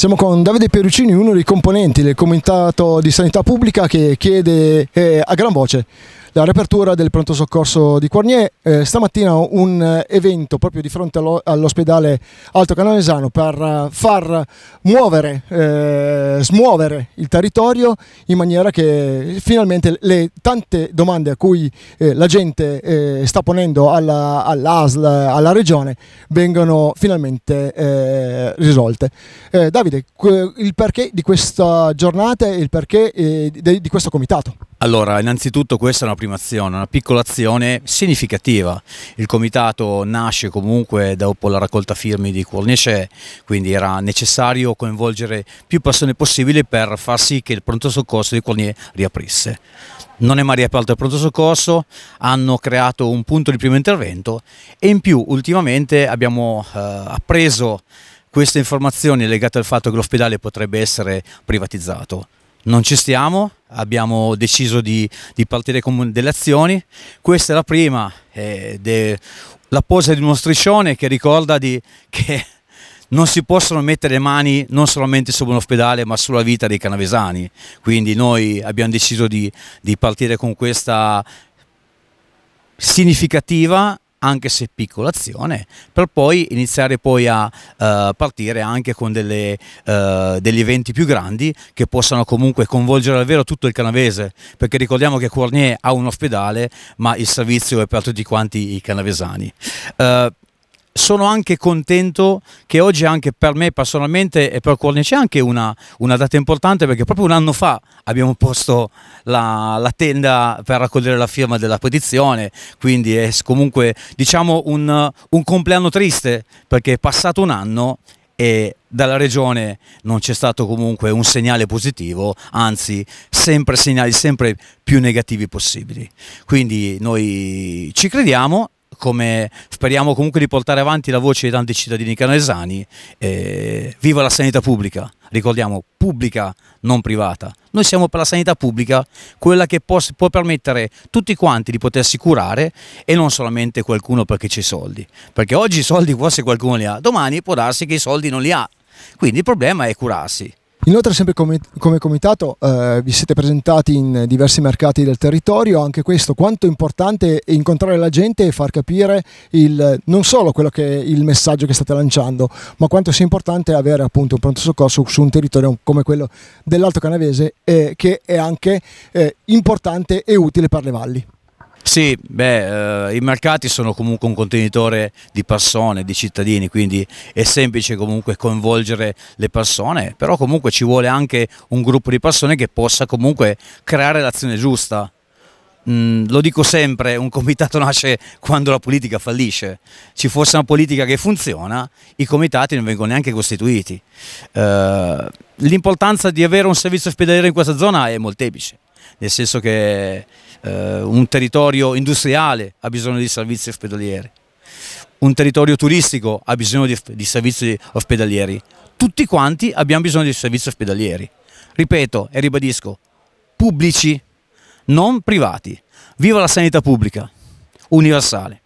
Siamo con Davide Perucini, uno dei componenti del Comitato di Sanità Pubblica che chiede eh, a gran voce la riapertura del pronto soccorso di Cornier. Eh, stamattina un eh, evento proprio di fronte allo, all'ospedale Alto Canonesano per eh, far muovere, eh, smuovere il territorio in maniera che finalmente le tante domande a cui eh, la gente eh, sta ponendo alla, all'ASL, alla regione, vengano finalmente risolte. Davide, il perché di questa giornata e il perché di questo comitato? Allora, innanzitutto questa è una prima azione, una piccola azione significativa. Il comitato nasce comunque dopo la raccolta firme di Cornice, quindi era necessario coinvolgere più persone possibile per far sì che il pronto soccorso di Cornier riaprisse. Non è mai riaperto il pronto soccorso, hanno creato un punto di primo intervento e in più ultimamente abbiamo eh, appreso queste informazioni legate al fatto che l'ospedale potrebbe essere privatizzato non ci stiamo, abbiamo deciso di, di, partire con delle azioni. Questa è la prima, eh, de, la posa di uno striscione che ricorda di, che non si possono mettere le mani non solamente su un ospedale ma sulla vita dei canavesani. Quindi noi abbiamo deciso di, di partire con questa significativa anche se piccola azione, per poi iniziare poi a uh, partire anche con delle, uh, degli eventi più grandi che possano comunque coinvolgere davvero tutto il canavese, perché ricordiamo che Cornier ha un ospedale, ma il servizio è per tutti quanti i canavesani. Uh, sono anche contento che oggi anche per me personalmente e per Cornice è anche una, una, data importante perché proprio un anno fa abbiamo posto la, la tenda per raccogliere la firma della petizione, quindi è comunque diciamo un, un compleanno triste perché è passato un anno e dalla regione non c'è stato comunque un segnale positivo, anzi sempre segnali sempre più negativi possibili. Quindi noi ci crediamo come speriamo comunque di portare avanti la voce di tanti cittadini canesani. Eh, viva la sanità pubblica, ricordiamo, pubblica, non privata. Noi siamo per la sanità pubblica, quella che può, può permettere tutti quanti di potersi curare e non solamente qualcuno perché c'è soldi. Perché oggi i soldi forse qualcuno li ha, domani può darsi che i soldi non li ha. Quindi il problema è curarsi. Inoltre, sempre come, come comitato, eh, vi siete presentati in diversi mercati del territorio, anche questo, quanto è importante incontrare la gente e far capire il, non solo quello che è il messaggio che state lanciando, ma quanto sia importante avere appunto un pronto soccorso su un territorio come quello dell'Alto Canavese, eh, che è anche eh, importante e utile per le valli. Sì, beh, eh, i mercati sono comunque un contenitore di persone, di cittadini, quindi è semplice comunque coinvolgere le persone, però comunque ci vuole anche un gruppo di persone che possa comunque creare l'azione giusta. Mm, lo dico sempre, un comitato nasce quando la politica fallisce. Ci fosse una politica che funziona, i comitati non vengono neanche costituiti. Uh, l'importanza di avere un servizio ospedaliero in questa zona è molteplice, nel senso che eh, un territorio industriale ha bisogno di servizi ospedalieri, un territorio turistico ha bisogno di, di servizi ospedalieri, tutti quanti abbiamo bisogno di servizi ospedalieri. Ripeto e ribadisco, pubblici, non privati. Viva la sanità pubblica, universale.